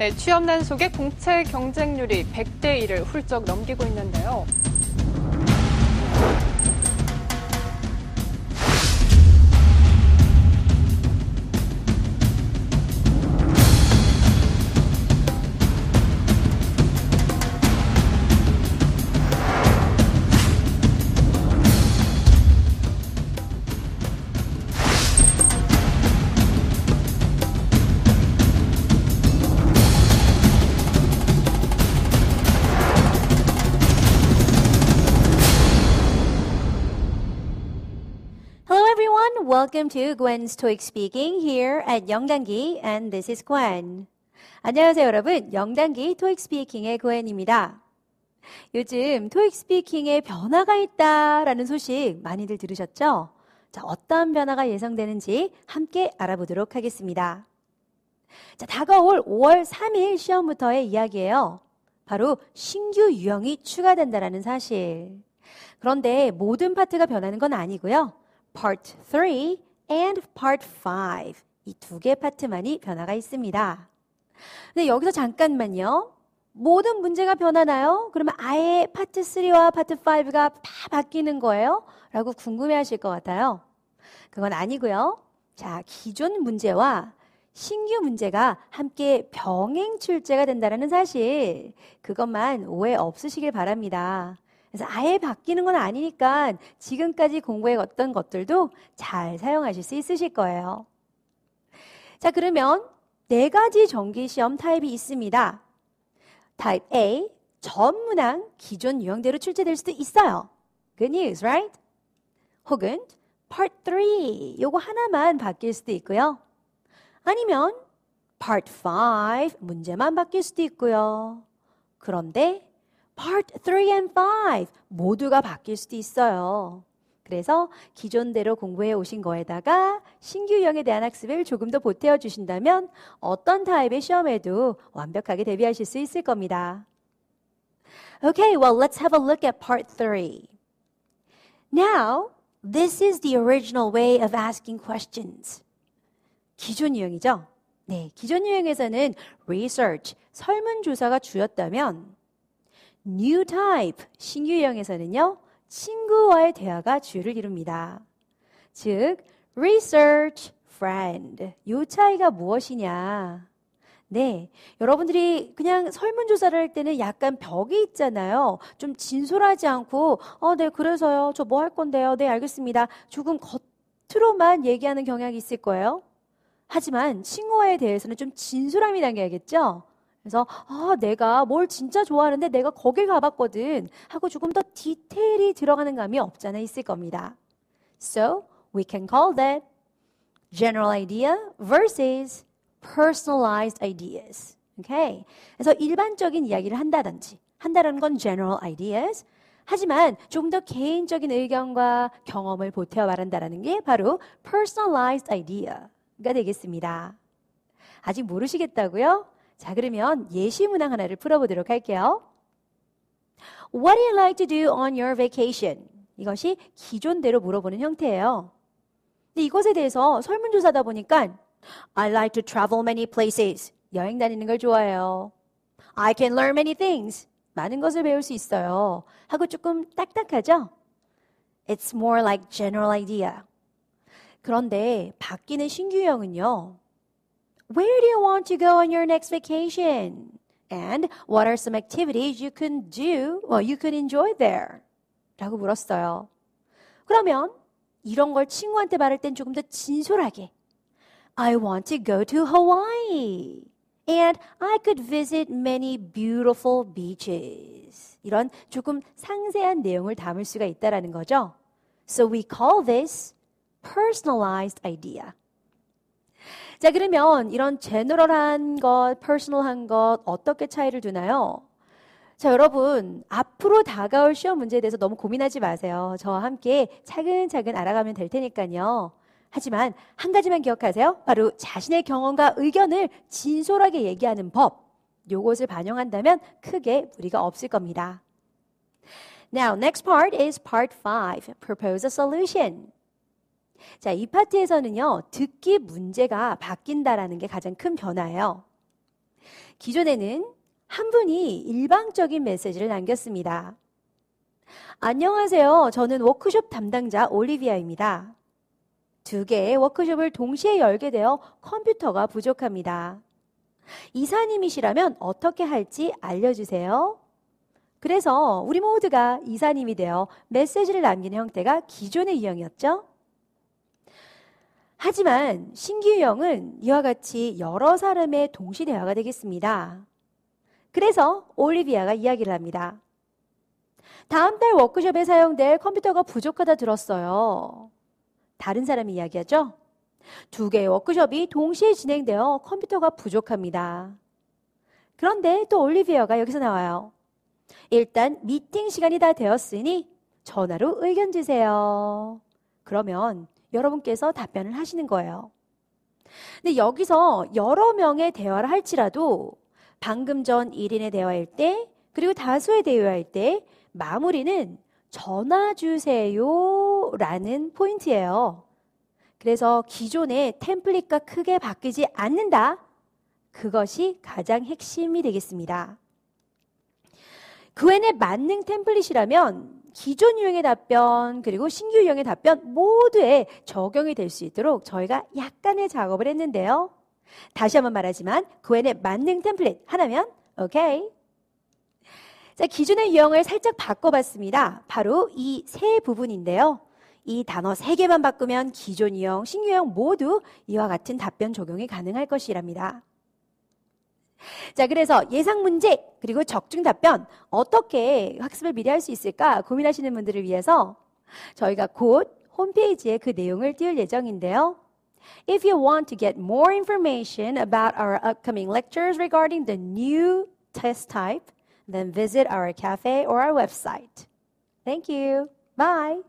네, 취업난 속에 공채 경쟁률이 100대 1을 훌쩍 넘기고 있는데요. everyone. Welcome to Gwen's t a i c Speaking here at 영단기 and this is Gwen. 안녕하세요, 여러분. 영단기 토익 스피킹의 고엔입니다. 요즘 토익 스피킹에 변화가 있다라는 소식 많이들 들으셨죠? 자, 어떤 변화가 예상되는지 함께 알아보도록 하겠습니다. 자, 다가올 5월 3일 시험부터의 이야기예요. 바로 신규 유형이 추가된다라는 사실. 그런데 모든 파트가 변하는 건 아니고요. part 3 and part 5. 이 두 개 파트만이 변화가 있습니다. 근데 여기서 잠깐만요. 모든 문제가 변하나요? 그러면 아예 파트 3와 파트 5가 다 바뀌는 거예요? 라고 궁금해 하실 것 같아요. 그건 아니고요. 자, 기존 문제와 신규 문제가 함께 병행 출제가 된다는 사실, 그것만 오해 없으시길 바랍니다. 그래서 아예 바뀌는 건 아니니까 지금까지 공부해 왔던 것들도 잘 사용하실 수 있으실 거예요. 자, 그러면 네 가지 정기 시험 타입이 있습니다. 타입 A, 전문항 기존 유형대로 출제될 수도 있어요. Good news, right? 혹은 Part 3, 요거 하나만 바뀔 수도 있고요. 아니면 Part 5, 문제만 바뀔 수도 있고요. 그런데 part 3 and 5 모두가 바뀔 수도 있어요. 그래서 기존대로 공부해 오신 거에다가 신규 형에 대한 학습을 조금 더 보태어 주신다면 어떤 타입의 시험에도 완벽하게 대비하실 수 있을 겁니다. Okay, well, let's have a look at part 3. Now, this is the original way of asking questions. 기존 유형이죠? 네, 기존 유형에서는 research, 설문조사가 주였다면 new type, 신규형에서는요, 친구와의 대화가 주를 이룹니다. 즉, research, friend. 요 차이가 무엇이냐? 네. 여러분들이 그냥 설문조사를 할 때는 약간 벽이 있잖아요. 좀 진솔하지 않고, 어, 네, 그래서요. 저 뭐 할 건데요. 네, 알겠습니다. 조금 겉으로만 얘기하는 경향이 있을 거예요. 하지만 친구와에 대해서는 좀 진솔함이 담겨야겠죠? 그래서 아, 내가 뭘 진짜 좋아하는데 내가 거길 가봤거든 하고 조금 더 디테일이 들어가는 감이 없잖 않아 있을 겁니다. So we can call that general idea versus personalized ideas. Okay? 그래서 일반적인 이야기를 한다든지 한다는 건 general ideas. 하지만 좀 더 개인적인 의견과 경험을 보태어 말한다라는 게 바로 personalized idea가 되겠습니다. 아직 모르시겠다고요? 자, 그러면 예시 문항 하나를 풀어보도록 할게요. What do you like to do on your vacation? 이것이 기존대로 물어보는 형태예요. 근데 이것에 대해서 설문조사다 보니까 I like to travel many places. 여행 다니는 걸 좋아해요. I can learn many things. 많은 것을 배울 수 있어요. 하고 조금 딱딱하죠? It's more like general idea. 그런데 바뀌는 신규형은요. Where do you want to go on your next vacation? And what are some activities you can do, well, you can enjoy there? 라고 물었어요. 그러면 이런 걸 친구한테 말할 땐 조금 더 진솔하게 I want to go to Hawaii. And I could visit many beautiful beaches. 이런 조금 상세한 내용을 담을 수가 있다라는 거죠. So we call this personalized idea. 자, 그러면 이런 제너럴한 것, 퍼스널한 것 어떻게 차이를 두나요? 자, 여러분, 앞으로 다가올 시험 문제에 대해서 너무 고민하지 마세요. 저와 함께 차근차근 알아가면 될 테니까요. 하지만 한 가지만 기억하세요. 바로 자신의 경험과 의견을 진솔하게 얘기하는 법. 요것을 반영한다면 크게 무리가 없을 겁니다. Now, next part is part 5. Propose a solution. 자, 이 파트에서는요, 듣기 문제가 바뀐다라는 게 가장 큰 변화예요. 기존에는 한 분이 일방적인 메시지를 남겼습니다. 안녕하세요. 저는 워크숍 담당자 올리비아입니다. 두 개의 워크숍을 동시에 열게 되어 컴퓨터가 부족합니다. 이사님이시라면 어떻게 할지 알려주세요. 그래서 우리 모두가 이사님이 되어 메시지를 남기는 형태가 기존의 유형이었죠. 하지만 신규형은 이와 같이 여러 사람의 동시 대화가 되겠습니다. 그래서 올리비아가 이야기를 합니다. 다음 달 워크숍에 사용될 컴퓨터가 부족하다 들었어요. 다른 사람이 이야기하죠? 두 개의 워크숍이 동시에 진행되어 컴퓨터가 부족합니다. 그런데 또올리비아가 여기서 나와요. 일단 미팅 시간이 다 되었으니 전화로 의견 주세요. 그러면 여러분께서 답변을 하시는 거예요. 근데 여기서 여러 명의 대화를 할지라도 방금 전 1인의 대화일 때 그리고 다수의 대화일 때 마무리는 전화 주세요 라는 포인트예요. 그래서 기존의 템플릿과 크게 바뀌지 않는다. 그것이 가장 핵심이 되겠습니다. 그 외에 만능 템플릿이라면 기존 유형의 답변 그리고 신규 유형의 답변 모두에 적용이 될 수 있도록 저희가 약간의 작업을 했는데요. 다시 한번 말하지만 구엔의 그 만능 템플릿 하나면 오케이. 자, 기존의 유형을 살짝 바꿔봤습니다. 바로 이 세 부분인데요. 이 단어 세 개만 바꾸면 기존 유형, 신규 유형 모두 이와 같은 답변 적용이 가능할 것이랍니다. 자, 그래서 예상 문제 그리고 적중 답변 어떻게 학습을 미리 할 수 있을까 고민하시는 분들을 위해서 저희가 곧 홈페이지에 그 내용을 띄울 예정인데요. If you want to get more information about our upcoming lectures regarding the new test type, then visit our cafe or our website. Thank you. Bye.